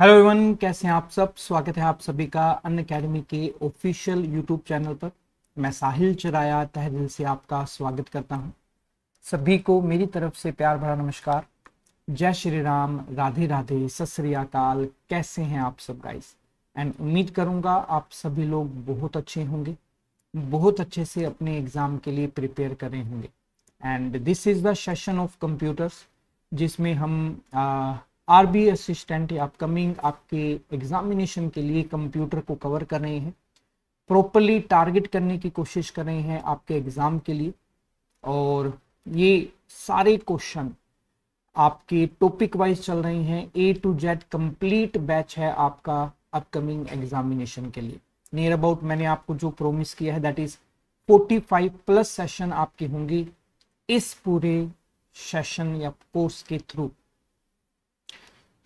Hello everyone कैसे हैं आप सब स्वागत है आप सभी का अन अकेडमी के ऑफिशियल यूट्यूब चैनल पर मैं साहिल चराया तह दिल से आपका स्वागत करता हूं सभी को मेरी तरफ से प्यार भरा नमस्कार जय श्री राम राधे राधे सत अकाल कैसे हैं आप सब गाइस एंड उम्मीद करूंगा आप सभी लोग बहुत अच्छे होंगे बहुत अच्छे से अपने एग्ज़ाम के लिए प्रिपेयर कर रहे होंगे and this is the session of computers जिसमें हम आ, आरबी असिस्टेंट या अपकमिंग आपके एग्जामिनेशन के लिए कंप्यूटर को कवर कर रहे हैं प्रॉपरली टारगेट करने की कोशिश कर रहे हैं आपके एग्ज़ाम के लिए और ये सारे क्वेश्चन आपके टॉपिक वाइज चल रहे हैं A to Z complete batch है आपका अपकमिंग एग्जामिनेशन के लिए नियर अबाउट मैंने आपको जो प्रोमिस किया है दैट इज 45 प्लस सेशन आपके होंगे इस पूरे सेशन या कोर्स के थ्रू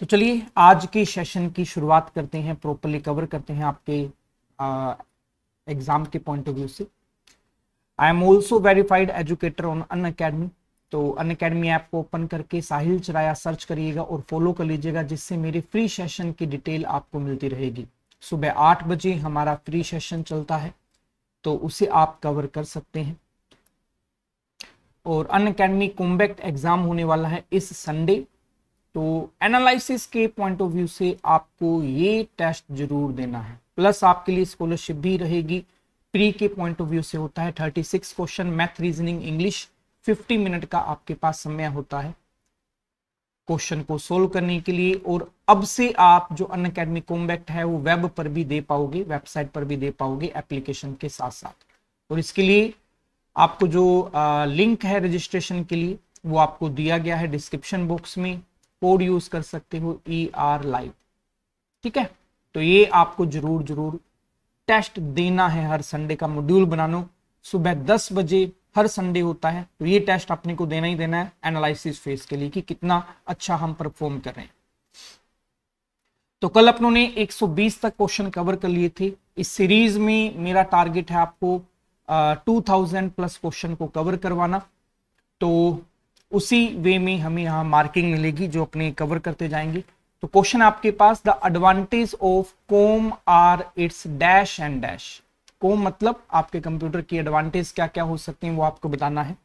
तो चलिए आज के सेशन की शुरुआत करते हैं प्रॉपरली कवर करते हैं आपके एग्जाम के पॉइंट ऑफ व्यू से I am also verified educator on Unacademy तो अन अकेडमी ऐप को ओपन करके साहिल चराया सर्च करिएगा और फॉलो कर लीजिएगा जिससे मेरे फ्री सेशन की डिटेल आपको मिलती रहेगी सुबह आठ बजे हमारा फ्री सेशन चलता है तो उसे आप कवर कर सकते हैं और अन अकेडमी कॉम्बैक्ट एग्जाम होने वाला है इस संडे तो एनालिसिस के पॉइंट ऑफ व्यू से आपको ये टेस्ट जरूर देना है प्लस आपके लिए स्कॉलरशिप भी रहेगी प्री के पॉइंट ऑफ व्यू से होता है 36 question math reasoning English 50 minute का आपके पास समय होता है क्वेश्चन को सोल्व करने के लिए और अब से आप जो अन अकेडमी कॉम्बैक्ट है वो वेब पर भी दे पाओगे वेबसाइट पर भी दे पाओगे एप्लीकेशन के साथ साथ और इसके लिए आपको जो आ, लिंक है रजिस्ट्रेशन के लिए वो आपको दिया गया है डिस्क्रिप्शन बॉक्स में कोड यूज कर सकते हो ई आर लाइव ठीक है तो ये आपको जरूर जरूर टेस्ट देना है हर संडे का मॉड्यूल बनाना सुबह दस बजे हर संडे होता है तो ये टेस्ट अपने को देना ही देना है एनालिसिस फेज के लिए कि कितना अच्छा हम परफॉर्म कर रहे हैं तो कल अपनों ने 120 तक क्वेश्चन कवर कर लिए थे इस सीरीज में मेरा टारगेट है आपको आ, 2000 प्लस क्वेश्चन को कवर करवाना तो उसी वे में हमें यहाँ मार्किंग मिलेगी जो अपने कवर करते जाएंगे तो क्वेश्चन आपके पास द एडवांटेज ऑफ कोम are its dash and dash कोम मतलब आपके कंप्यूटर की एडवांटेज क्या क्या हो सकते हैं वो आपको बताना है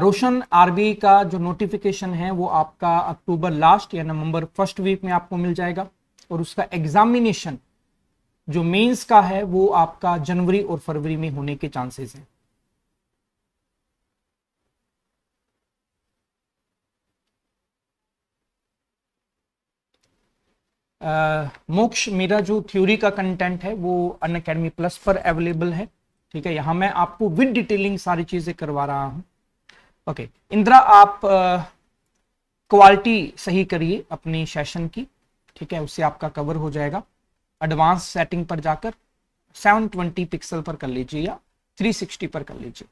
रोशन आरबीआई का जो नोटिफिकेशन है वो आपका अक्टूबर लास्ट या नवंबर फर्स्ट वीक में आपको मिल जाएगा और उसका एग्जामिनेशन जो मेंस का है वो आपका जनवरी और फरवरी में होने के चांसेस हैं मोक्ष मेरा जो थ्योरी का कंटेंट है वो अन अकेडमी प्लस पर अवेलेबल है ठीक है यहां मैं आपको विद डिटेलिंग सारी चीज़ें करवा रहा हूं ओके इंदिरा आप क्वालिटी सही करिए अपने सेशन की ठीक है उससे आपका कवर हो जाएगा एडवांस सेटिंग पर जाकर 720 पिक्सल पर कर लीजिए या 360 पर कर लीजिए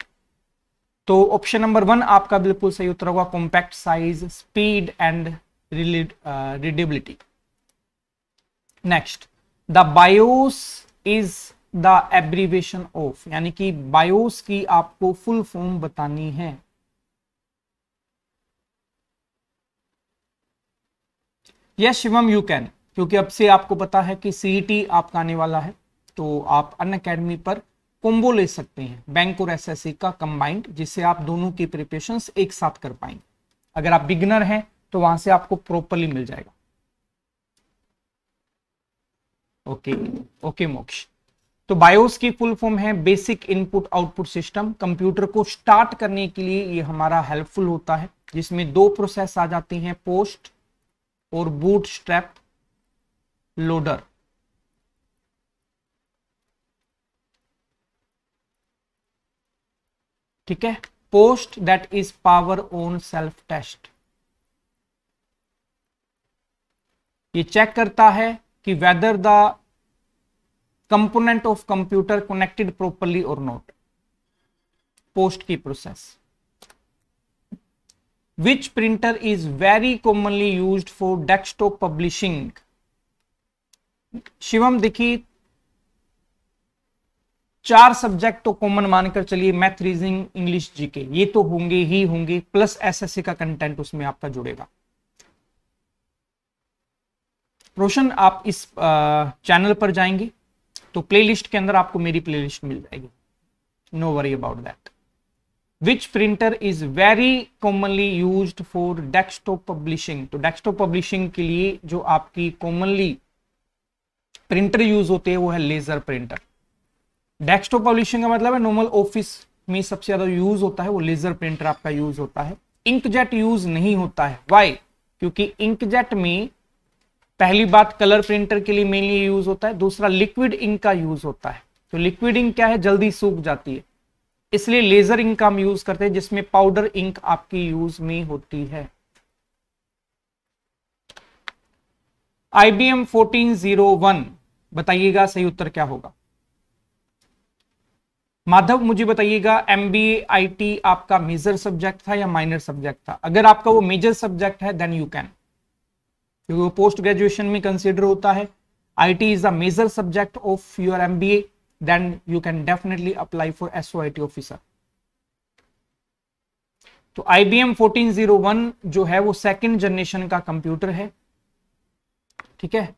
तो ऑप्शन नंबर वन आपका बिल्कुल सही उत्तर होगा compact size speed and readability next the BIOS is the abbreviation of यानी कि बायोस की आपको फुल फॉर्म बतानी है यस शिवम यू कैन क्योंकि अब से आपको पता है कि सीईटी e आपका आने वाला है तो आप अन अकेडमी पर कोम्बो ले सकते हैं बैंक और एसएससी का कंबाइंड जिससे आप दोनों की प्रिपरेशन एक साथ कर पाएंगे अगर आप बिगनर हैं तो वहां से आपको प्रॉपरली मिल जाएगा ओके ओके मोक्ष तो बायोस की फुल फॉर्म है basic input output system computer को स्टार्ट करने के लिए ये हमारा हेल्पफुल होता है जिसमें दो प्रोसेस आ जाते हैं पोस्ट और बूट स्ट्रैप लोडर ठीक है POST that is power on self test ये चेक करता है कि whether the component of computer connected properly or not post key process which printer is very commonly used for desktop publishing Shivam देखिए चार subject तो common मानकर चलिए math reasoning English GK ये तो होंगे ही होंगे प्लस एसएससी का कंटेंट उसमें आपका जुड़ेगा रोशन आप इस चैनल पर जाएंगे तो प्लेलिस्ट के अंदर आपको मेरी प्लेलिस्ट मिल जाएगी no worry about that which printer is very commonly use for desktop publishing तो डेस्कटॉप पब्लिशिंग के लिए जो आपकी कॉमनली प्रिंटर यूज होते हैं वो है लेजर प्रिंटर डेस्कटॉप पब्लिशिंग का मतलब है नॉर्मल ऑफिस में सबसे ज्यादा यूज होता है वो लेजर प्रिंटर आपका यूज होता है इंकजेट यूज नहीं होता है वाई क्योंकि इंकजेट में पहली बात कलर प्रिंटर के लिए मेनली यूज होता है दूसरा लिक्विड इंक का यूज होता है तो लिक्विड इंक क्या है जल्दी सूख जाती है इसलिए लेजर इंक का हम यूज करते हैं जिसमें पाउडर इंक आपकी यूज में होती है आईबीएम 1401 बताइएगा सही उत्तर क्या होगा माधव मुझे बताइएगा एम बी आपका मेजर सब्जेक्ट था या माइनर सब्जेक्ट था अगर आपका वो मेजर सब्जेक्ट है देन यू कैन क्योंकि वो पोस्ट ग्रेजुएशन में कंसिडर होता है I T is a major subject of your M B एन you can definitely apply for S O I T officer तो I B M fourteen zero one जो है वो सेकेंड जनरेशन का computer है ठीक है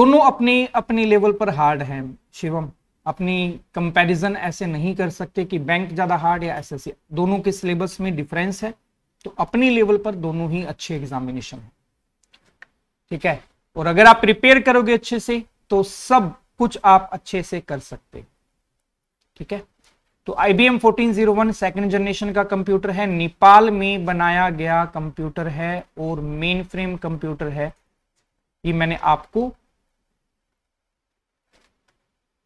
दोनों अपने अपने लेवल पर हार्ड हैं शिवम अपनी कंपैरिजन ऐसे नहीं कर सकते कि बैंक ज़्यादा हार्ड या एस दोनों के सिलेबस में डिफरेंस है तो अपनी लेवल पर दोनों ही अच्छे एग्जामिनेशन है ठीक है और अगर आप प्रिपेयर करोगे अच्छे से तो सब कुछ आप अच्छे से कर सकते ठीक है तो I B M second generation का कंप्यूटर है नेपाल में बनाया गया कंप्यूटर है और मेन फ्रेम कंप्यूटर है ये मैंने आपको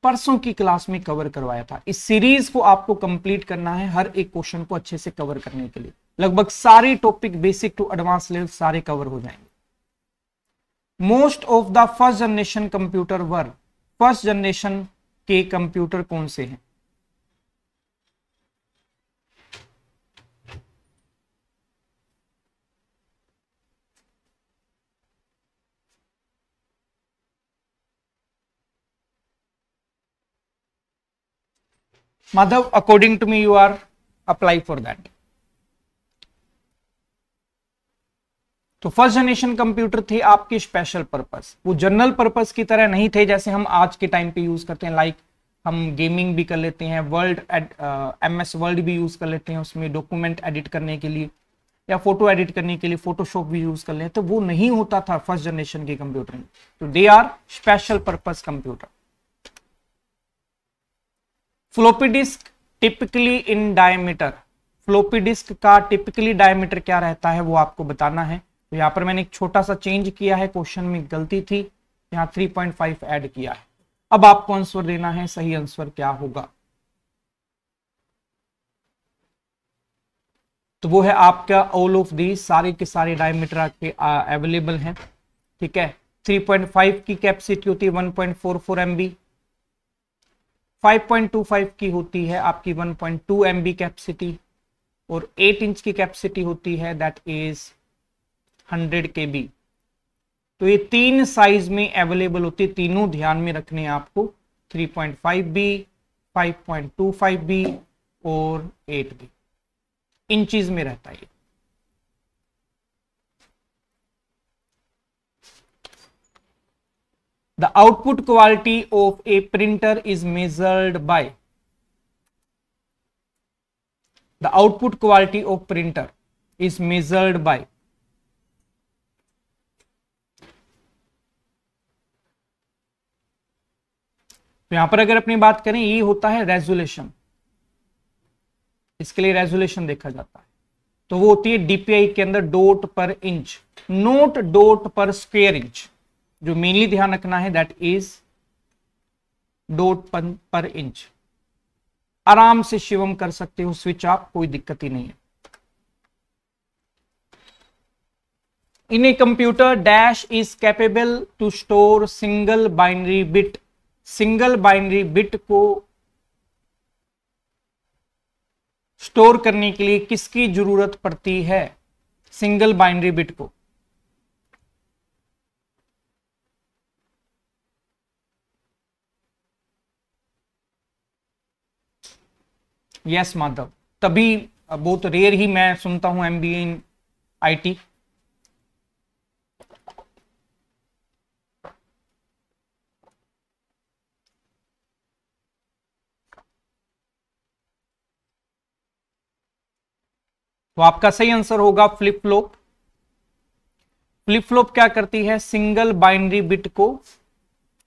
परसों की क्लास में कवर करवाया था इस सीरीज को आपको कंप्लीट करना है हर एक क्वेश्चन को अच्छे से कवर करने के लिए लगभग सारे topic basic to advance level सारे कवर हो जाएंगे most of the first generation computer were first generation के कंप्यूटर कौन से हैं Madhav, according to me, you are apply for that. तो फर्स्ट जनरेशन कंप्यूटर थे आपके स्पेशल पर्पस वो जनरल पर्पस की तरह नहीं थे जैसे हम आज के टाइम पे यूज करते हैं लाइक like, हम गेमिंग भी कर लेते हैं वर्ल्ड एम एस वर्ल्ड भी यूज कर लेते हैं उसमें डॉक्यूमेंट एडिट करने के लिए या फोटो एडिट करने के लिए फोटोशॉप भी यूज कर लेते हैं तो वो नहीं होता था फर्स्ट जनरेशन के कंप्यूटर में तो they are special purpose computer floppy disk typically in diameter floppy disk का टिपिकली डायमीटर क्या रहता है वो आपको बताना है तो यहाँ पर मैंने एक छोटा सा चेंज किया है क्वेश्चन में गलती थी यहाँ 3.5 ऐड किया है अब आपको आंसर देना है सही आंसर क्या होगा तो वो है आपका ऑल ऑफ दी सारे के सारे डायमीटर आपके अवेलेबल हैं ठीक है 3.5 की कैपेसिटी होती है 1.44 पॉइंट 5.25 की होती है आपकी 1.2 पॉइंट कैपेसिटी और 8 इंच की कैपेसिटी होती है दैट इज 100 के तो ये तीन साइज में अवेलेबल होती है तीनों ध्यान में रखने हैं आपको 3.5 बी फाइव बी और 8 बी इन चीज में रहता है the output quality of a printer is measured by the output quality of printer is measured by तो यहां पर अगर अपनी बात करें ये होता है रेजुलेशन इसके लिए रेजुलेशन देखा जाता है तो वो होती है डीपीआई के अंदर dot per inch not dot per square inch जो मेनली ध्यान रखना है that is dot per inch आराम से शिवम कर सकते हो स्विच आप कोई दिक्कत ही नहीं है in a computer dash is capable to store single binary bit single binary bit को स्टोर करने के लिए किसकी जरूरत पड़ती है सिंगल बाइनरी बिट को यस माधव तभी बहुत रेयर ही मैं सुनता हूं M B in I T तो आपका सही आंसर होगा फ्लिप फ्लॉप फ्लिप फ्लॉप क्या करती है सिंगल बाइनरी बिट को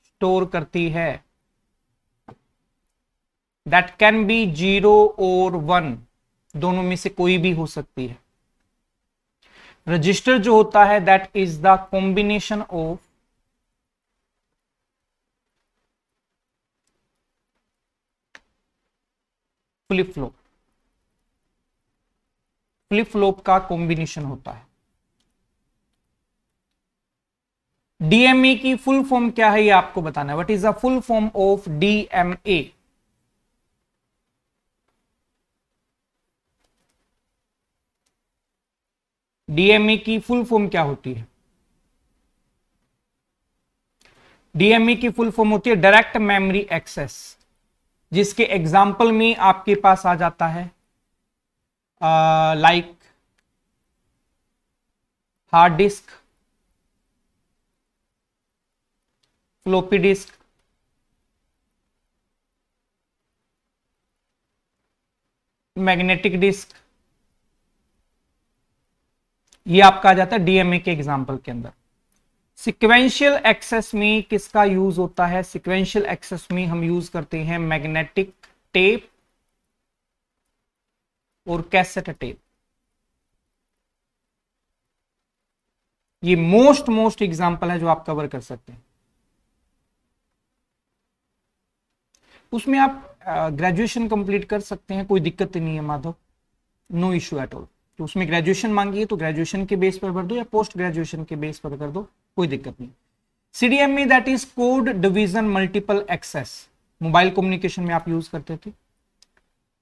स्टोर करती है दैट कैन बी जीरो और वन दोनों में से कोई भी हो सकती है रजिस्टर जो होता है that is the combination of flip flop flip flop का कॉम्बिनेशन होता है डीएमए की फुल फॉर्म क्या है ये आपको बताना है what is the full form of DMA DMA की फुल फॉर्म क्या होती है डीएमई की फुल फॉर्म होती है डायरेक्ट मेमोरी एक्सेस जिसके एग्जाम्पल में आपके पास आ जाता है like hard disk floppy disk magnetic disk ये आपका आ जाता है डीएमए के एग्जाम्पल के अंदर सिक्वेंशियल एक्सेस में किसका यूज होता है सिक्वेंशियल एक्सेस में हम यूज करते हैं मैग्नेटिक टेप और कैसेट टेप ये मोस्ट मोस्ट एग्जाम्पल है जो आप कवर कर सकते हैं उसमें आप ग्रेजुएशन कंप्लीट कर सकते हैं कोई दिक्कत नहीं है Madhav no issue at all तो उसमें ग्रेजुएशन मांगी है तो ग्रेजुएशन के बेस पर भर दो या पोस्ट ग्रेजुएशन के बेस पर कर दो कोई दिक्कत नहीं CDM that is code division multiple access mobile communication में आप यूज करते थे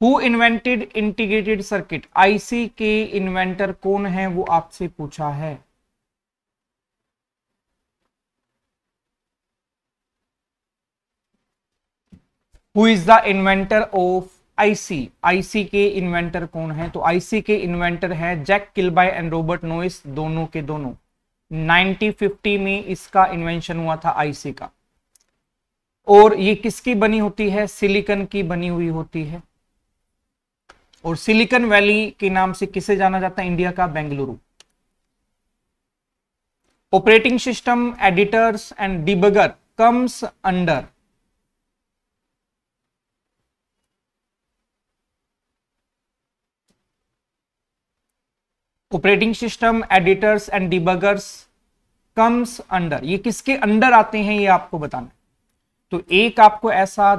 who invented integrated circuit IC के इन्वेंटर कौन है वो आपसे पूछा है who is the inventor of IC IC के इन्वेंटर कौन है तो आईसी के इन्वेंटर है Jack Kilby and Robert Noyce दोनों के दोनों 1950 में इसका इन्वेंशन हुआ था आईसी का और ये किसकी बनी होती है सिलिकन की बनी हुई होती है और सिलिकन वैली के नाम से किसे जाना जाता है इंडिया का Bengaluru operating system editors and debugger comes under operating system editors and debuggers comes under ये किसके अंडर आते हैं ये आपको बताना तो एक आपको ऐसा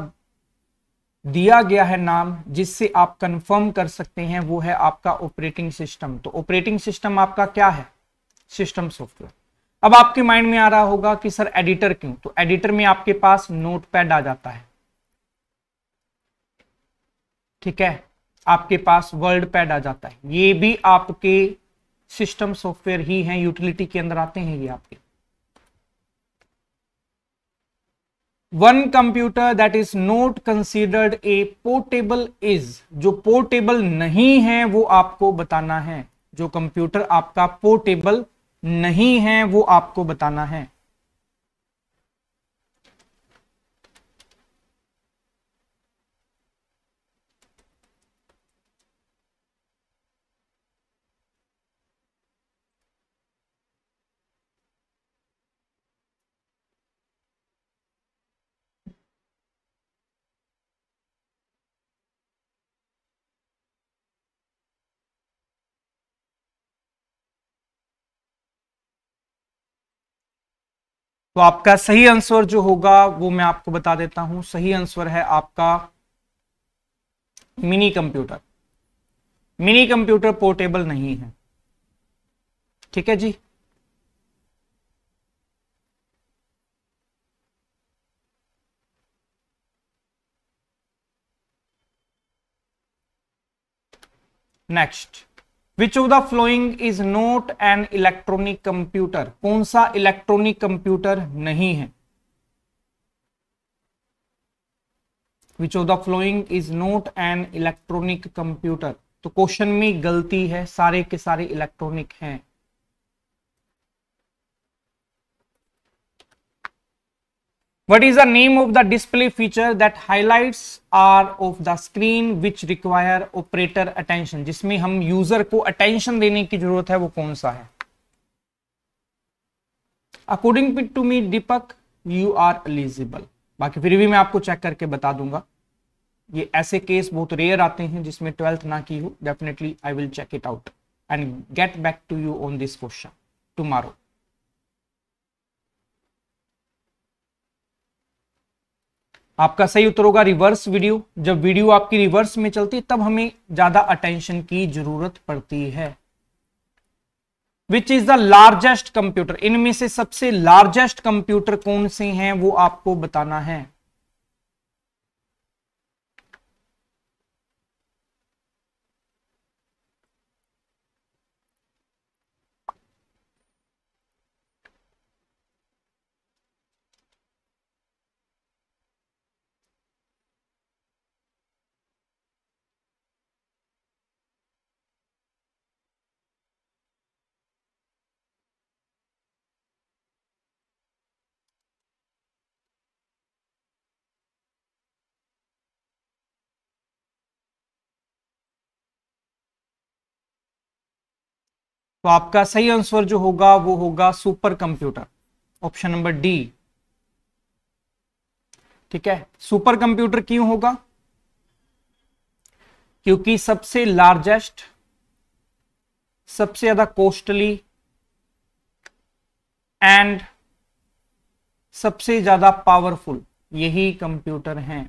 दिया गया है नाम जिससे आप कंफर्म कर सकते हैं वो है आपका ऑपरेटिंग सिस्टम तो ऑपरेटिंग सिस्टम आपका क्या है सिस्टम सॉफ्टवेयर अब आपके माइंड में आ रहा होगा कि सर एडिटर क्यों तो एडिटर में आपके पास नोटपैड आ जाता है ठीक है आपके पास वर्ल्ड पैड आ जाता है ये भी आपके सिस्टम सॉफ्टवेयर ही हैं यूटिलिटी के अंदर आते हैं ये आपके one computer that is not considered a portable is जो पोर्टेबल नहीं है वो आपको बताना है जो कंप्यूटर आपका पोर्टेबल नहीं है वो आपको बताना है तो आपका सही आंसर जो होगा वो मैं आपको बता देता हूं सही आंसर है आपका mini computer mini computer portable नहीं है ठीक है जी next which of the following is not an electronic computer कौन सा इलेक्ट्रॉनिक कंप्यूटर नहीं है which of the following is not an electronic computer तो क्वेश्चन में गलती है सारे के सारे इलेक्ट्रॉनिक हैं what is the name of the display feature that highlights are of the screen which require operator attention? जिसमें हम यूजर को अटेंशन देने की जरूरत है वो कौन सा है according to me Deepak you are eligible बाकी फिर भी मैं आपको चेक करके बता दूंगा ये ऐसे केस बहुत रेयर आते हैं जिसमें ट्वेल्थ ना की हो definitely I will check it out and get back to you on this question tomorrow आपका सही उत्तर होगा रिवर्स वीडियो जब वीडियो आपकी रिवर्स में चलती तब हमें ज्यादा अटेंशन की जरूरत पड़ती है which is the largest computer इनमें से सबसे लार्जेस्ट कंप्यूटर कौन से हैं वो आपको बताना है तो आपका सही आंसर जो होगा वो होगा super computer option number D ठीक है सुपर कंप्यूटर क्यों होगा क्योंकि सबसे लार्जेस्ट सबसे ज्यादा कॉस्टली एंड सबसे ज्यादा पावरफुल यही कंप्यूटर हैं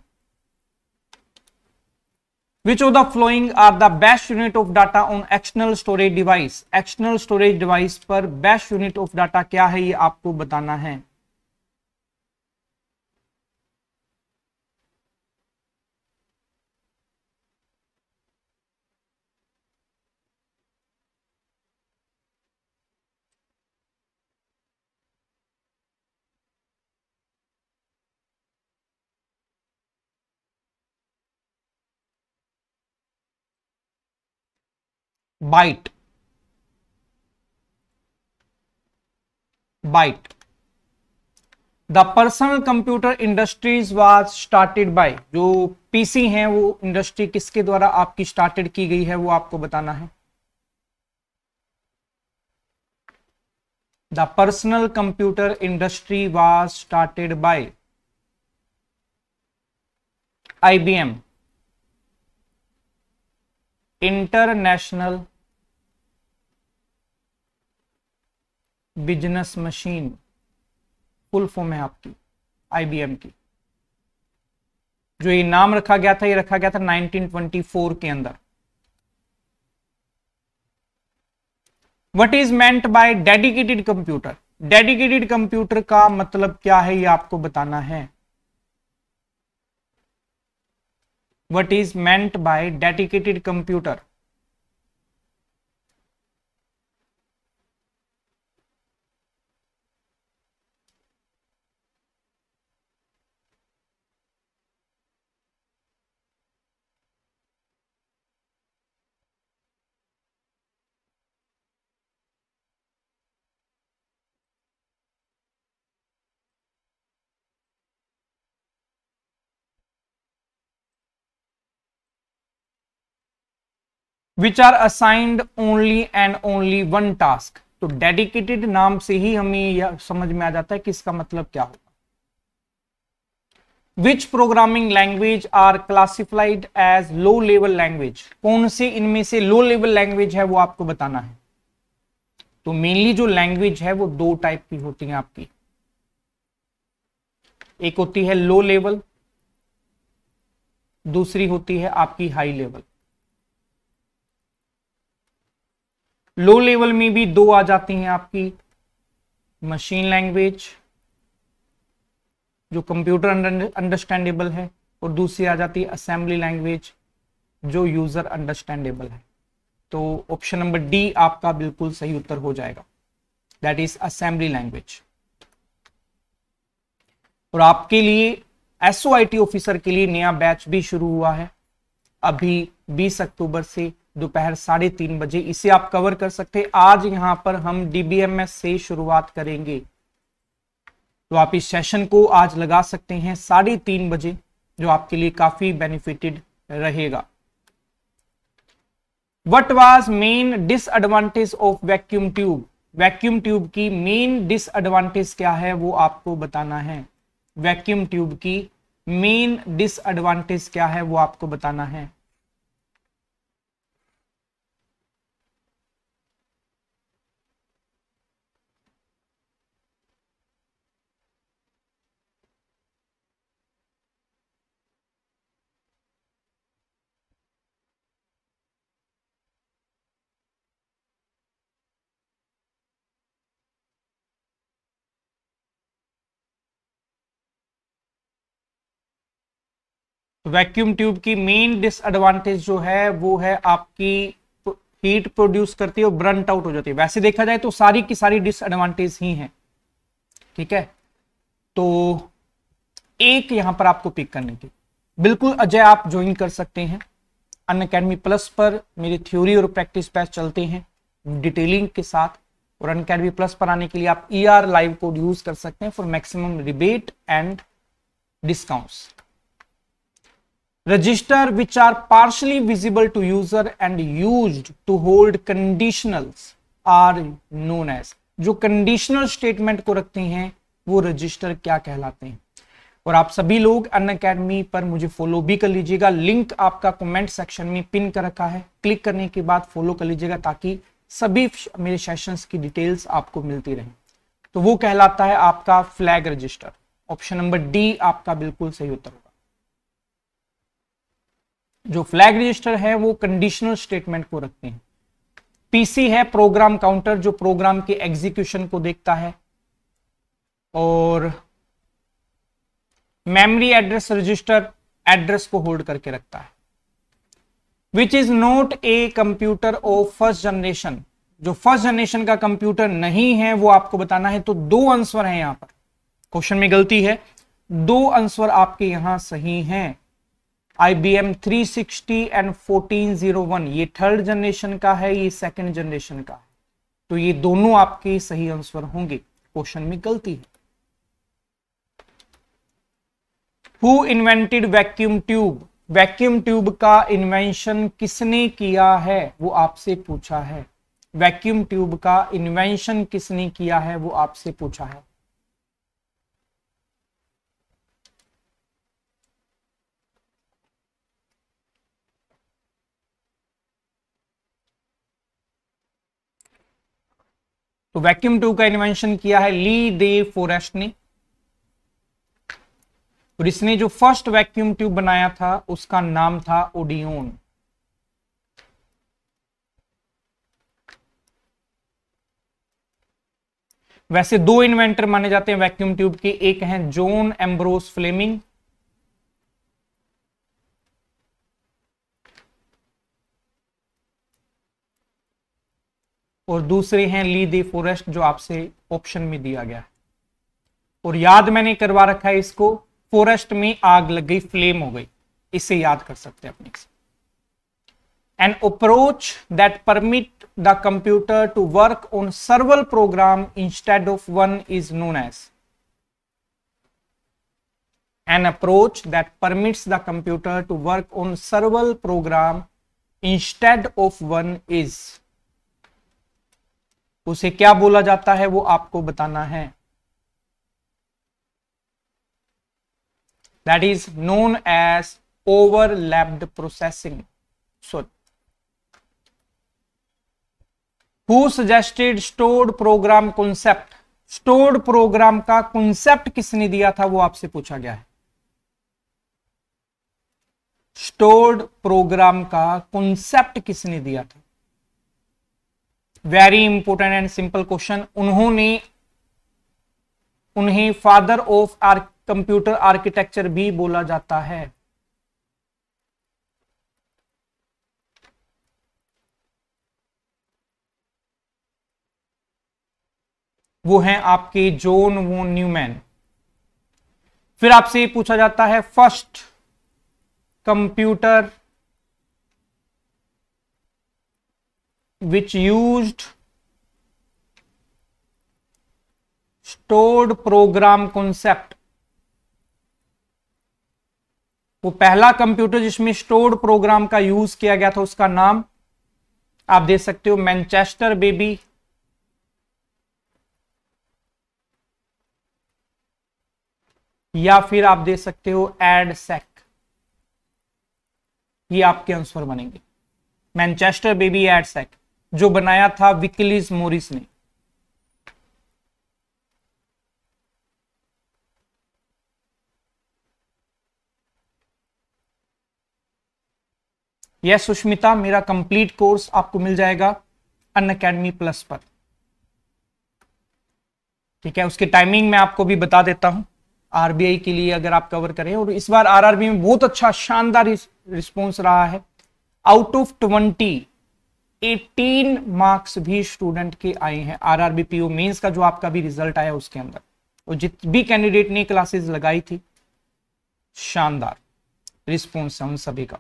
which of the following are the best unit of data on external storage device external storage device पर best unit of data क्या है ये आपको बताना है byte byte the personal computer industries was started by जो PC हैं वो इंडस्ट्री किसके द्वारा आपकी स्टार्टेड की गई है वो आपको बताना है the personal computer industry was started by IBM international business machine full form है आपकी आईबीएम की जो ये नाम रखा गया था ये रखा गया था 1924 के अंदर what is meant by dedicated computer dedicated computer का मतलब क्या है ये आपको बताना है what is meant by dedicated computer which are assigned only and only one task तो डेडिकेटेड नाम से ही हमें यह समझ में आ जाता है कि इसका मतलब क्या होगा which programming language are classified as low level language कौन से इनमें से लो लेवल लैंग्वेज है वो आपको बताना है तो मेनली जो लैंग्वेज है वो दो टाइप की होती है आपकी एक होती है लो लेवल दूसरी होती है आपकी हाई लेवल लो लेवल में भी दो आ जाती हैं आपकी मशीन लैंग्वेज जो कंप्यूटर अंडरस्टैंडेबल है और दूसरी आ जाती है असेंबली लैंग्वेज जो यूजर अंडरस्टैंडेबल है तो ऑप्शन नंबर डी आपका बिल्कुल सही उत्तर हो जाएगा दैट इज असेंबली लैंग्वेज और आपके लिए एसओ ऑफिसर के लिए नया बैच भी शुरू हुआ है अभी 20 अक्टूबर से दोपहर साढ़े तीन बजे इसे आप कवर कर सकते हैं आज यहां पर हम डीबीएमएस से शुरुआत करेंगे तो आप इस सेशन को आज लगा सकते हैं साढ़े तीन बजे जो आपके लिए काफी बेनिफिटेड रहेगा what was main disadvantage of vacuum tube vacuum tube की मेन डिसएडवांटेज क्या है वो आपको बताना है वैक्यूम ट्यूब की मेन डिसएडवांटेज क्या है वो आपको बताना है वैक्यूम ट्यूब की मेन डिसएडवांटेज जो है वो है आपकी हीट प्रोड्यूस करती है और ब्रंट आउट हो जाती है वैसे देखा जाए तो सारी की सारी डिसएडवांटेज ही हैं ठीक है तो एक यहां पर आपको पिक करने की बिल्कुल अजय आप ज्वाइन कर सकते हैं अन अकेडमी प्लस पर मेरी थ्योरी और प्रैक्टिस बैच चलते हैं डिटेलिंग के साथ और अन अकेडमी प्लस पर आने के लिए आप ई लाइव कोड यूज कर सकते हैं for maximum rebate and discounts register which are partially visible to user and used to hold conditionals are known as जो कंडीशनल स्टेटमेंट को रखते हैं वो रजिस्टर क्या कहलाते हैं और आप सभी लोग अन अकेडमी पर मुझे फॉलो भी कर लीजिएगा लिंक आपका कमेंट सेक्शन में पिन कर रखा है क्लिक करने के बाद फॉलो कर लीजिएगा ताकि सभी मेरे सेशंस की डिटेल्स आपको मिलती रहे तो वो कहलाता है आपका flag register option number D आपका बिल्कुल सही उत्तर होगा जो फ्लैग रजिस्टर है वो कंडीशनल स्टेटमेंट को रखते हैं पीसी है प्रोग्राम काउंटर जो प्रोग्राम के एग्जीक्यूशन को देखता है और मेमोरी एड्रेस रजिस्टर एड्रेस को होल्ड करके रखता है which is not a computer of first generation जो फर्स्ट जनरेशन का कंप्यूटर नहीं है वो आपको बताना है तो दो आंसर है यहां पर क्वेश्चन में गलती है दो आंसर आपके यहां सही हैं IBM 360 एंड 1401 ये थर्ड जनरेशन का है ये सेकंड जनरेशन का है तो ये दोनों आपके सही आंसर होंगे क्वेश्चन में गलती है who invented vacuum tube vacuum tube का इन्वेंशन किसने किया है वो आपसे पूछा है वैक्यूम ट्यूब का इन्वेंशन किसने किया है वो आपसे पूछा है तो वैक्यूम ट्यूब का इन्वेंशन किया है ली दे फोरेस्ट ने और इसने जो फर्स्ट वैक्यूम ट्यूब बनाया था उसका नाम था ओडियोन वैसे दो इन्वेंटर माने जाते हैं वैक्यूम ट्यूब के एक हैं जोन एम्ब्रोस फ्लेमिंग और दूसरे हैं ली दी फॉरेस्ट जो आपसे ऑप्शन में दिया गया और याद मैंने करवा रखा है इसको फॉरेस्ट में आग लग गई फ्लेम हो गई इसे याद कर सकते हैं अपने an approach that permit the computer to work on several program instead of one is known as an approach that permits the computer to work on several program instead of one is उसे क्या बोला जाता है वो आपको बताना है that is known as overlapped processing so who suggested stored program concept stored program का कॉन्सेप्ट किसने दिया था वो आपसे पूछा गया है स्टोर्ड प्रोग्राम का कॉन्सेप्ट किसने दिया था very important and simple question उन्होंने उन्हें father of our computer architecture भी बोला जाता है वो हैं आपके जोन वो न्यूमैन फिर आपसे पूछा जाता है first computer which used stored program concept वो पहला कंप्यूटर जिसमें स्टोर्ड प्रोग्राम का यूज किया गया था उसका नाम आप देख सकते हो मैनचेस्टर बेबी या फिर आप देख सकते हो एड सेक ये आपके आंसर बनेंगे मैनचेस्टर बेबी एड सेक जो बनाया था विकलिस मोरिस ने यह सुष्मिता मेरा कंप्लीट कोर्स आपको मिल जाएगा अन अकेडमी प्लस पर ठीक है उसकी टाइमिंग मैं आपको भी बता देता हूं आरबीआई के लिए अगर आप कवर करें और इस बार आरआरबी में बहुत अच्छा शानदार रिस्पॉन्स रहा है आउट ऑफ ट्वेंटी 18 मार्क्स भी स्टूडेंट के आए हैं आर आर बी मेन्स का जो आपका भी रिजल्ट आया उसके अंदर और जित भी कैंडिडेट ने क्लासेस लगाई थी शानदार रिस्पॉन्स है उन सभी का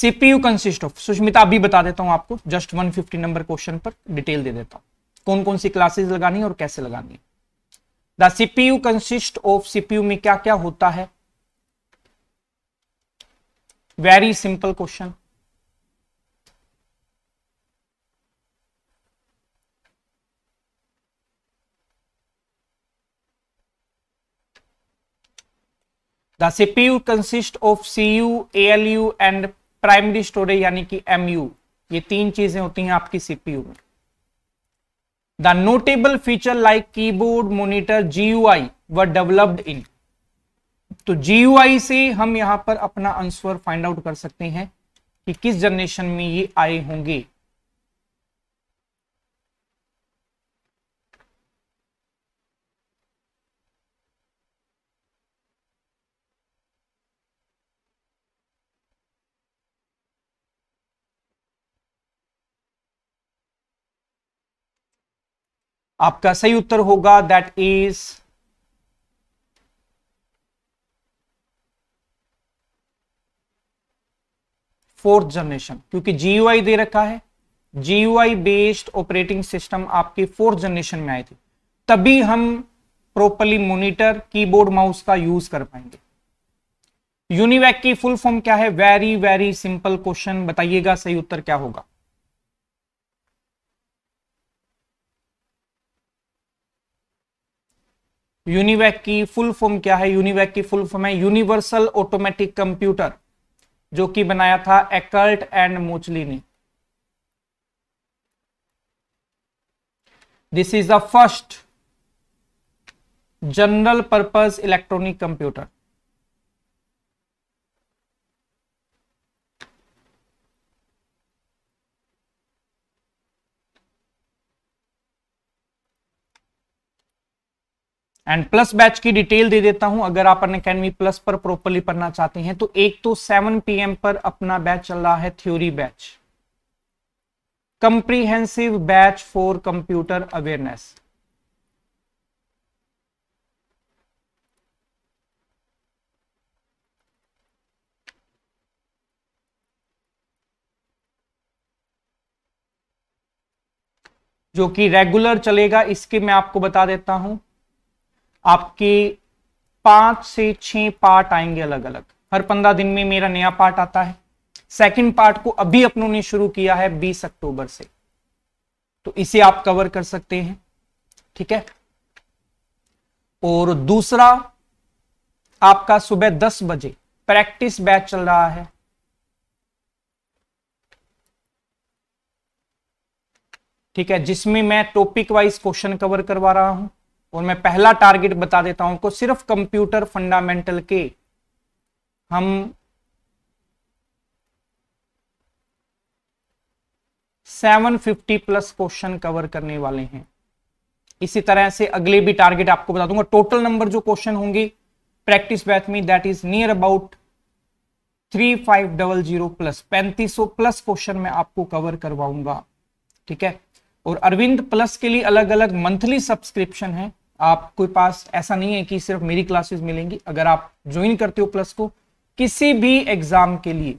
सीपीयू कंसिस्ट ऑफ सुष्मिता अभी बता देता हूं आपको जस्ट 150 नंबर क्वेश्चन पर डिटेल दे देता हूं कौन कौन सी क्लासेस लगानी है और कैसे लगानी है the CPU consist of CPU में क्या क्या होता है very simple question The CPU consists of CU, ALU and primary storage यानी कि MU. ये तीन चीजें होती हैं आपकी सीपीयू में the notable feature like G U I was developed इन तो आई से हम यहां पर अपना आंसर फाइंड आउट कर सकते हैं कि किस जनरेशन में ये आए होंगे आपका सही उत्तर होगा दैट इज फोर्थ जनरेशन क्योंकि जीयूआई दे रखा है जीयूआई बेस्ड ऑपरेटिंग सिस्टम आपकी फोर्थ जनरेशन में आए थे तभी हम प्रॉपरली मॉनिटर कीबोर्ड माउस का यूज कर पाएंगे यूनिवैक की फुल फॉर्म क्या है वेरी वेरी सिंपल क्वेश्चन बताइएगा सही उत्तर क्या होगा यूनिवैक की फुल फॉर्म क्या है यूनिवैक की फुल फॉर्म है यूनिवर्सल ऑटोमेटिक कंप्यूटर जो कि बनाया था एकल्ट एंड मोचली ने this is the first general purpose electronic computer and plus batch की डिटेल दे देता हूं अगर आप अन अकेडमी प्लस पर प्रॉपरली पढ़ना चाहते हैं तो एक तो 7 पीएम पर अपना बैच चल रहा है theory batch comprehensive batch for computer awareness जो कि रेगुलर चलेगा इसके मैं आपको बता देता हूं आपके पांच से छह पार्ट आएंगे अलग अलग हर पंद्रह दिन में मेरा नया पार्ट आता है सेकंड पार्ट को अभी अपनों ने शुरू किया है 20 अक्टूबर से तो इसे आप कवर कर सकते हैं ठीक है और दूसरा आपका सुबह 10 बजे प्रैक्टिस बैच चल रहा है ठीक है जिसमें मैं टॉपिक वाइज क्वेश्चन कवर करवा रहा हूं और मैं पहला टारगेट बता देता हूं आपको सिर्फ कंप्यूटर फंडामेंटल के हम seven fifty plus question cover करने वाले हैं इसी तरह से अगले भी टारगेट आपको बता दूंगा टोटल नंबर जो क्वेश्चन होंगे प्रैक्टिस बैथ में that is near about three five double zero plus पैंतीस सौ प्लस क्वेश्चन मैं आपको कवर करवाऊंगा ठीक है और अरविंद प्लस के लिए अलग अलग मंथली सब्सक्रिप्शन है आपके पास ऐसा नहीं है कि सिर्फ मेरी क्लासेस मिलेंगी अगर आप ज्वाइन करते हो प्लस को किसी भी एग्जाम के लिए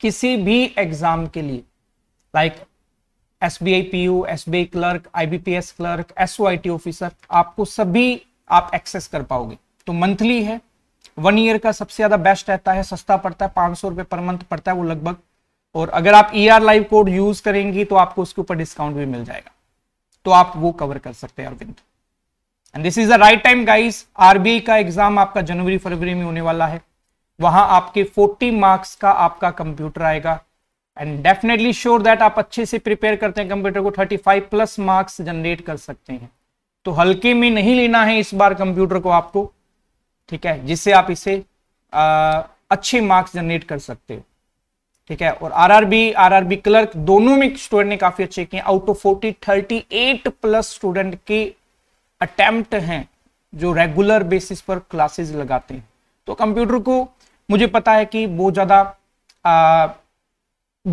किसी भी एग्जाम के लिए like S B I P U S B I clerk IBPS clerk S O I T officer आपको सभी आप एक्सेस कर पाओगे तो मंथली है वन ईयर का सबसे ज्यादा बेस्ट रहता है सस्ता पड़ता है पांच सौ रुपए पर मंथ पड़ता है वो लगभग और अगर आप E R live code use करेंगी तो आपको उसके ऊपर डिस्काउंट भी मिल जाएगा तो आप वो कवर कर सकते हैं Arvind and this is the right time guys RBI का एग्जाम आपका जनवरी फरवरी में होने वाला है वहां आपके 40 मार्क्स का आपका कंप्यूटर आएगा एंड डेफिनेटली श्योर दैट आप अच्छे से प्रिपेयर करते हैं कंप्यूटर को 35 प्लस मार्क्स जनरेट कर सकते हैं तो हल्के में नहीं लेना है इस बार कंप्यूटर को आपको ठीक है जिससे आप इसे आ, अच्छे मार्क्स जनरेट कर सकते हो ठीक है और आरआरबी आरआरबी क्लर्क दोनों में स्टूडेंट ने काफी अच्छे किए out of forty thirty eight plus student के अटेम्प्ट हैं जो रेगुलर बेसिस पर क्लासेस लगाते हैं तो कंप्यूटर को मुझे पता है कि बहुत ज़्यादा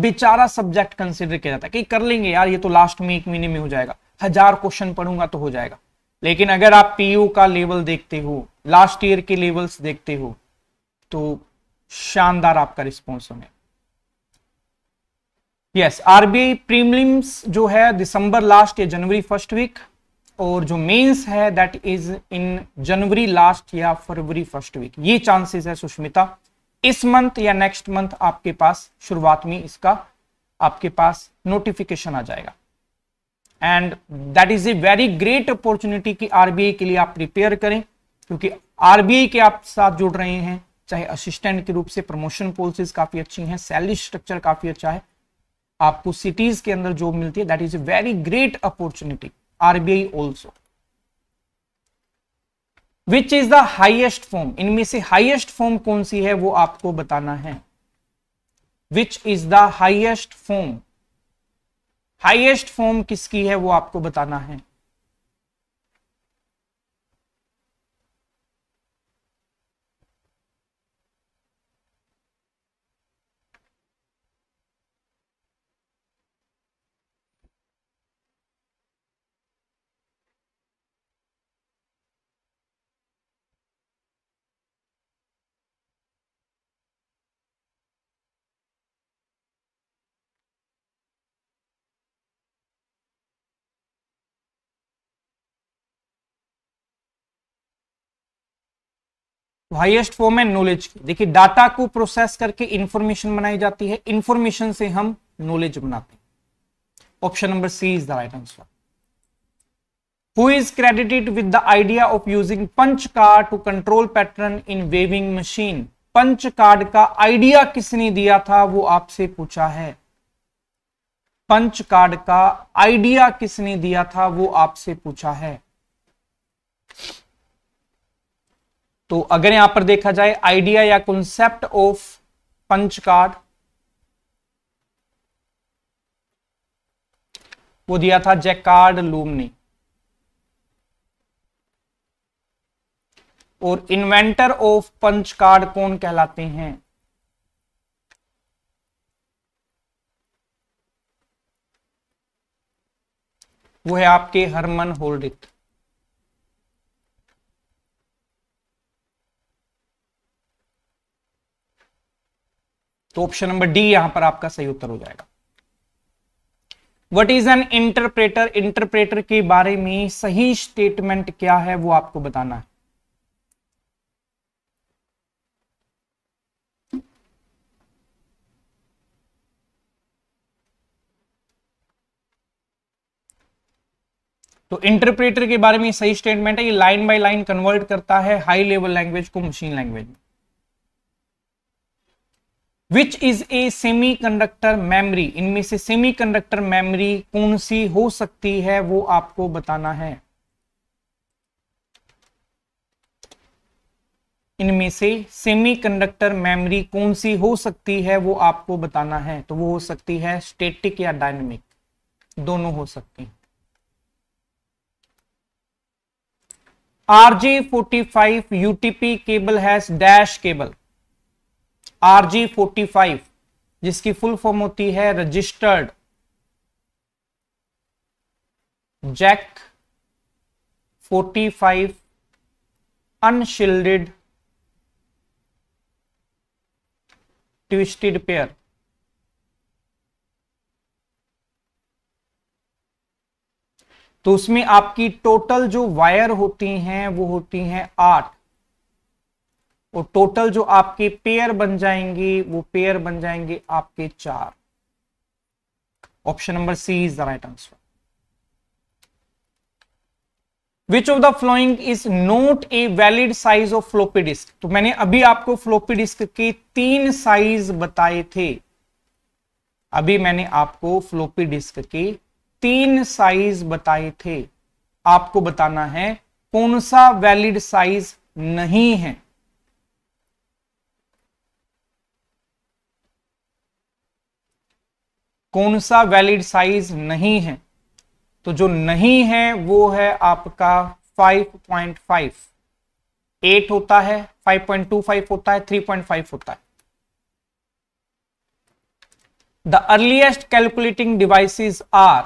बेचारा सब्जेक्ट कंसिडर किया जाता है कि कर लेंगे यार ये तो लास्ट में एक महीने में हो जाएगा हजार क्वेश्चन पढ़ूंगा तो हो जाएगा लेकिन अगर आप पीयू का लेवल देखते हो लास्ट ईयर के लेवल्स देखते हो तो शानदार आपका रिस्पॉन्स होगा यस आरबीआई प्रीमियम्स जो है दिसंबर लास्ट या जनवरी फर्स्ट वीक और जो मेंस है that is in January last या फरवरी फर्स्ट वीक ये चांसेस है सुष्मिता इस मंथ या नेक्स्ट मंथ आपके पास शुरुआत में इसका आपके पास नोटिफिकेशन आ जाएगा and that is a very great opportunity की आरबीआई के लिए आप प्रिपेयर करें क्योंकि आरबीआई के आप साथ जुड़ रहे हैं चाहे असिस्टेंट के रूप से प्रमोशन पॉलिसीज काफी अच्छी हैं सैलरी स्ट्रक्चर काफी अच्छा है आपको सिटीज के अंदर जॉब मिलती है that is a very great opportunity RBI also which is the highest form इनमें से हाइएस्ट फॉर्म कौन सी है वो आपको बताना है which is the highest form highest form किसकी है वो आपको बताना है हाईएस्ट फॉर्म है नॉलेज की देखिए डाटा को प्रोसेस करके इंफॉर्मेशन बनाई जाती है इंफॉर्मेशन से हम नॉलेज बनाते हैं option number C is the right answer who is credited with the idea of using punch card to control pattern in weaving machine punch card का आइडिया किसने दिया था वो आपसे पूछा है पंच कार्ड का आइडिया किसने दिया था वो आपसे पूछा है तो अगर यहां पर देखा जाए आइडिया या कॉन्सेप्ट ऑफ पंच कार्ड वो दिया था जैकार्ड लूम ने और इन्वेंटर ऑफ पंच कार्ड कौन कहलाते हैं वो है आपके हरमन होल्डिट तो ऑप्शन नंबर डी यहां पर आपका सही उत्तर हो जाएगा what is an interpreter interpreter के बारे में सही स्टेटमेंट क्या है वो आपको बताना है तो इंटरप्रेटर के बारे में सही स्टेटमेंट है ये लाइन बाय लाइन कन्वर्ट करता है हाई लेवल लैंग्वेज को मशीन लैंग्वेज में which is a semiconductor memory इनमें से सेमी कंडक्टर मेमरी कौन सी हो सकती है वो आपको बताना है इनमें से सेमी कंडक्टर मेमरी कौन सी हो सकती है वो आपको बताना है तो वो हो सकती है स्टेटिक या डायनेमिक दोनों हो सकती हैं RJ forty five UTP cable has dash cable RJ forty five जिसकी फुल फॉर्म होती है registered jack forty five unshielded twisted pair तो उसमें आपकी टोटल जो वायर होती हैं वो होती हैं आठ और टोटल जो आपके पेयर बन जाएंगे वो पेयर बन जाएंगे आपके चार option number C is the right answer which of the following is not a valid size of floppy disk तो मैंने अभी आपको फ्लोपी डिस्क के तीन साइज बताए थे अभी मैंने आपको फ्लोपी डिस्क के तीन साइज बताए थे आपको बताना है कौन सा वैलिड साइज नहीं है कौन सा वैलिड साइज नहीं है तो जो नहीं है वो है आपका 5.5 8 होता है 5.25 होता है 3.5 होता है the earliest calculating devices are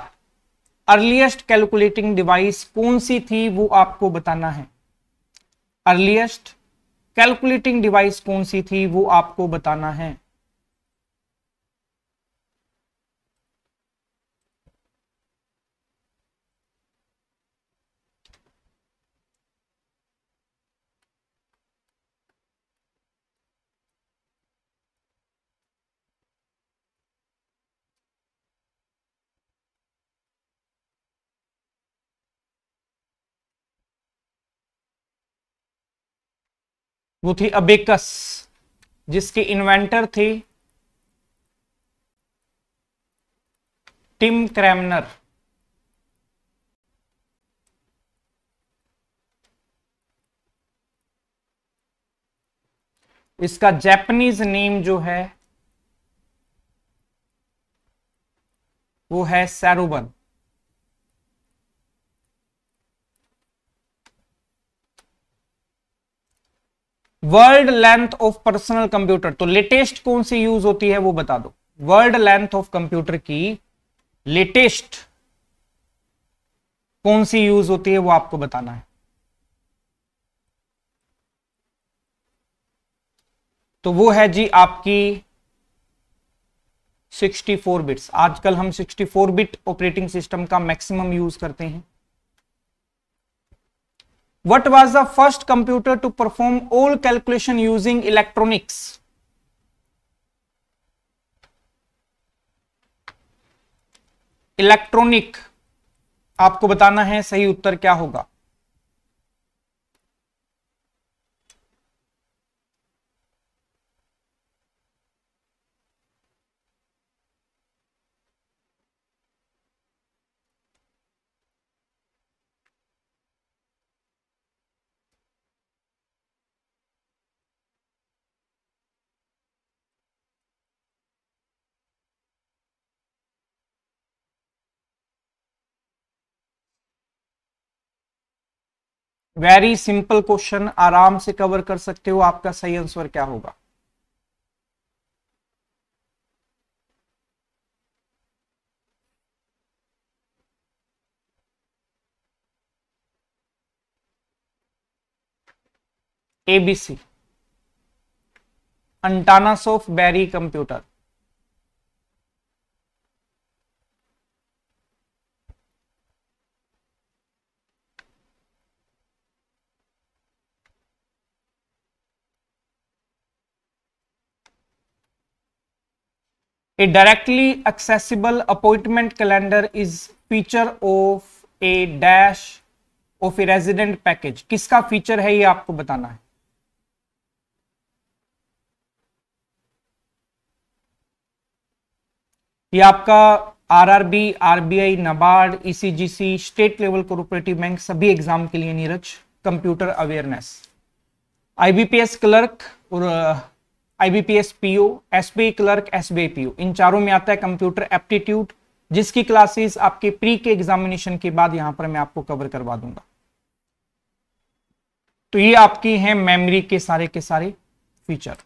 earliest calculating device कौन सी थी वो आपको बताना है अर्लीएस्ट कैलकुलेटिंग डिवाइस कौन सी थी वो आपको बताना है वो थी अबेकस जिसकी इन्वेंटर थी टिम क्रैमनर इसका जैपनीज नेम जो है वो है सैरोबन word length of personal computer तो लेटेस्ट कौन सी यूज होती है वो बता दो वर्ल्ड लेंथ ऑफ कंप्यूटर की लेटेस्ट कौन सी यूज होती है वो आपको बताना है तो वो है जी आपकी 64 बिट्स आजकल हम 64 बिट ऑपरेटिंग सिस्टम का मैक्सिमम यूज करते हैं what was the first computer to perform all calculation using electronics electronic आपको बताना है सही उत्तर क्या होगा वेरी सिंपल क्वेश्चन आराम से कवर कर सकते हो आपका सही आंसर क्या होगा ABC Atanasoff Berry computer A directly accessible appointment calendar is feature of a dash of a resident package. किसका फीचर है ये आपको बताना है ये आपका RRB, RBI, NABARD ECGC, state level cooperative bank सभी एग्जाम के लिए Neeraj computer awareness IBPS clerk और IBPS PO SBI clerk SBI PO इन चारों में आता है कंप्यूटर एप्टीट्यूड जिसकी क्लासेस आपके प्री के एग्जामिनेशन के बाद यहां पर मैं आपको कवर करवा दूंगा तो ये आपकी है मेमोरी के सारे के सारे फीचर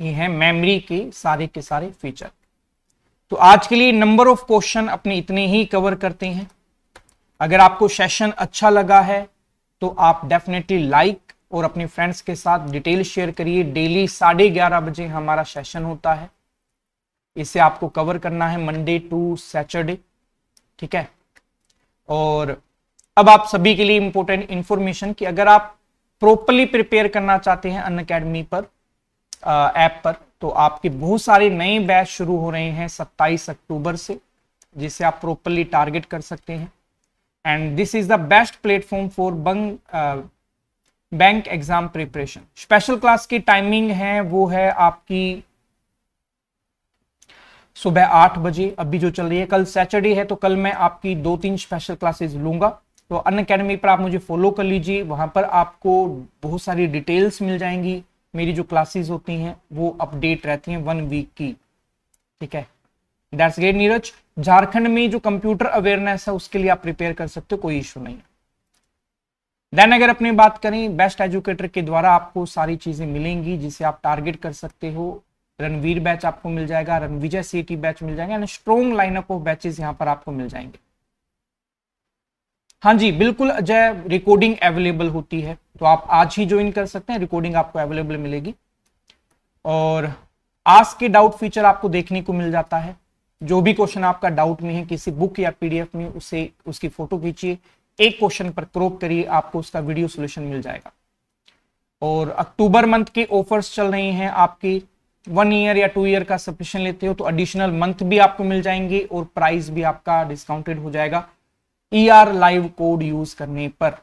ये है मेमोरी के सारे के सारे फीचर तो आज के लिए नंबर ऑफ क्वेश्चन अपने इतने ही कवर करते हैं अगर आपको सेशन अच्छा लगा है तो आप डेफिनेटली लाइक और अपने फ्रेंड्स के साथ डिटेल शेयर करिए डेली साढ़े ग्यारह बजे हमारा सेशन होता है इसे आपको कवर करना है मंडे टू सैटरडे ठीक है और अब आप सभी के लिए इंपॉर्टेंट इंफॉर्मेशन कि अगर आप प्रॉपरली प्रिपेयर करना चाहते हैं अन अकेडमी पर ऐप पर तो आपके बहुत सारे नए बैच शुरू हो रहे हैं 27 अक्टूबर से जिसे आप प्रॉपरली टारगेट कर सकते हैं and this is the best platform for bank bank exam preparation special class की टाइमिंग है वो है आपकी सुबह आठ बजे अभी जो चल रही है कल सैटरडे है तो कल मैं आपकी दो तीन स्पेशल क्लासेस लूंगा तो अन अकेडमी पर आप मुझे फॉलो कर लीजिए वहां पर आपको बहुत सारी डिटेल्स मिल जाएंगी मेरी जो क्लासेस होती हैं वो अपडेट रहती हैं वन वीक की ठीक है दैट्स ग्रेट नीरज झारखंड में जो कंप्यूटर अवेयरनेस है उसके लिए आप प्रिपेयर कर सकते हो कोई इशू नहीं है देन अगर अपनी बात करें बेस्ट एजुकेटर के द्वारा आपको सारी चीजें मिलेंगी जिसे आप टारगेट कर सकते हो रणवीर बैच आपको मिल जाएगा रणविजय सीटी बैच मिल जाएगा and strong lineup of batches यहाँ पर आपको मिल जाएंगे हाँ जी बिल्कुल अजय रिकॉर्डिंग अवेलेबल होती है तो आप आज ही ज्वाइन कर सकते हैं रिकॉर्डिंग आपको अवेलेबल मिलेगी और आज के डाउट फीचर आपको देखने को मिल जाता है जो भी क्वेश्चन आपका डाउट में है किसी बुक या पीडीएफ में उसे उसकी फोटो खींचिए एक क्वेश्चन पर क्रोप करिए आपको उसका वीडियो सोल्यूशन मिल जाएगा और अक्टूबर मंथ के ऑफर्स चल रही हैं आपकी वन ईयर या टू ईयर का सब्सक्रिप्शन लेते हो तो एडिशनल मंथ भी आपको मिल जाएंगे और प्राइस भी आपका डिस्काउंटेड हो जाएगा E R live code use करने पर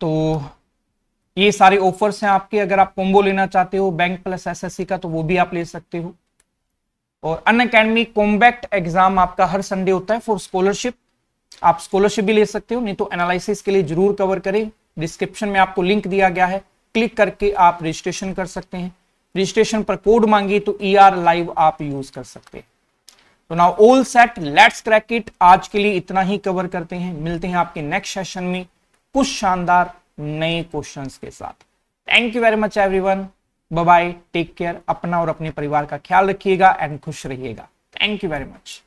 तो ये सारे ऑफर्स हैं आपके अगर आप कॉम्बो लेना चाहते हो बैंक प्लस एसएससी का तो वो भी आप ले सकते हो और अन अकेडमी कॉम्बैक्ट एग्जाम आपका हर संडे होता है फॉर स्कॉलरशिप आप स्कॉलरशिप भी ले सकते हो नहीं तो एनालिसिस के लिए जरूर कवर करें डिस्क्रिप्शन में आपको लिंक दिया गया है क्लिक करके आप रजिस्ट्रेशन कर सकते हैं रजिस्ट्रेशन पर कोड मांगी तो ई ER लाइव आप यूज कर सकते हैं तो now all set let's crack it आज के लिए इतना ही कवर करते हैं मिलते हैं आपके नेक्स्ट सेशन में कुछ शानदार नए क्वेश्चंस के साथ thank you very much everyone bye take care अपना और अपने परिवार का ख्याल रखिएगा एंड खुश रहिएगा थैंक यू वेरी मच